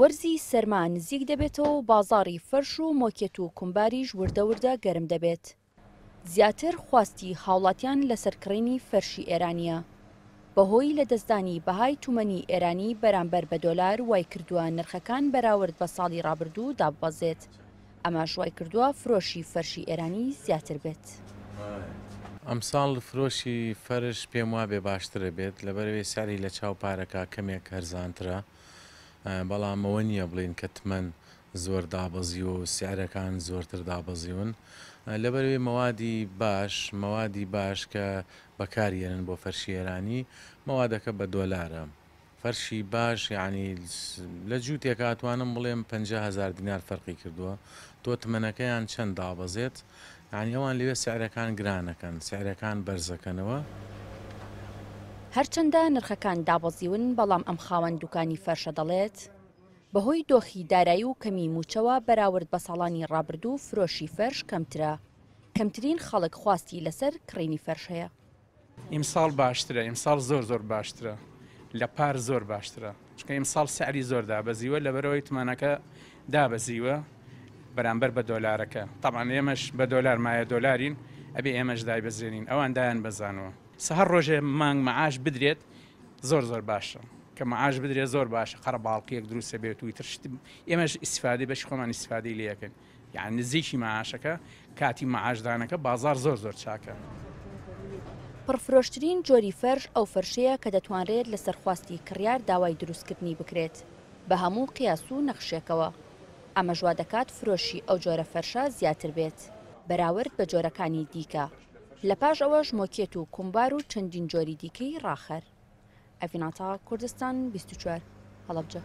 وەرزی سەرما نزیک دەبێتەوە و بازاری فەرش و مۆکێت و کومباریش وردەوردە گەرم دەبێت. زیاتر خواستی هاوڵاتیان لە سەرکڕینی فەرشی ئێرانیە. بەهۆی لە دەستدانی بەهای تومەنی ئێرانی بەرامبەر بە دۆلار وای کردووە نرخەکان بەراورد بە ساڵی ڕابردوو داببەزێت. ئەماش وای کردووە فرۆشی فەرشی ئێرانی زیاتر بێت. ئەمساڵ فرۆشی فەرش پێم وا بێ باشترە بێت لەبەرەوێ ساری لە چاو پارەکە کەمێک هەرزانترە. بەڵام ئەوە نییە بڵین کەتمەن زۆر دابەزی و سیارەکان زۆرتر دابەزیون لەبەروێ مەوادی باش مەوادی باش کە بەکارێنن بۆ فەرشیێرانی مەوادەکە بە دۆلارە فەرشی باش یعنی لە جووتێک ئاتوانم بڵێم 500هزار دینار فەرقی کردووە تۆ تمەنەکەیان چەند دابەزێت ینی ئەوان لەوێ سیارەکان گرانەکەن سیارەکان بەرزەکەنەوە. هەرچەندە نرخەکان دابەزیون بەڵام ئەم خاوەند دوکانی فەرشە دەڵێت بەهۆی دۆخی دارایی و کەمی موچەوە بەراورد بە ساڵانی ڕابردوو فرۆشی فەرش کەمترە کەمترین خەڵک خواستی لەسەر کڕینی فەرشەیە ئیمساڵ باشترە ئیمساڵ زۆر زۆر باشترە لە پار زۆر باشترە چکە ئیمساڵ سعری زۆر دابەزیوە لەبەرەوەی تمانەکە دابەزیوە بەرامبەر بە دۆلارەکە تاوان ئێمەش بە دۆلار مایە دۆلارین ئەبێ ئێمەش دای بەزێنین ئەوان دایان بەزانەوە سهر ڕۆژێ مانگ مەعاش بدرێت زۆر زۆر باشە کە مەعاش بدرێت زۆر باشە قەر باڵقیەک دروستە بێت و ترشت ئێمەش ئیسفادی بەش خۆمان ئیسفادی لەکەن یان نزیکی مەعاشەکە کاتی مەعاشدانەکە بازار زۆر زۆر چاکە. پرفرۆشترین جۆری فەرش ئەو فەرشەیە کە دەتوانرێت لە سەرخواستی کڕیار داوای دروستکردنی بکرێت بە هەموو قیاس و نەخشێکەوە ئەمە ژوا دەکات فرۆشی ئەو جۆرە فەرشە زیاتر بێت بەراورد بە جۆرەکانی دیکە لە پاش ئەوەش مۆکێت و کۆمبار و چەندین جۆری دیکەی ڕاخەر ئەڤیناتا کوردستان 24 هەڵبجە.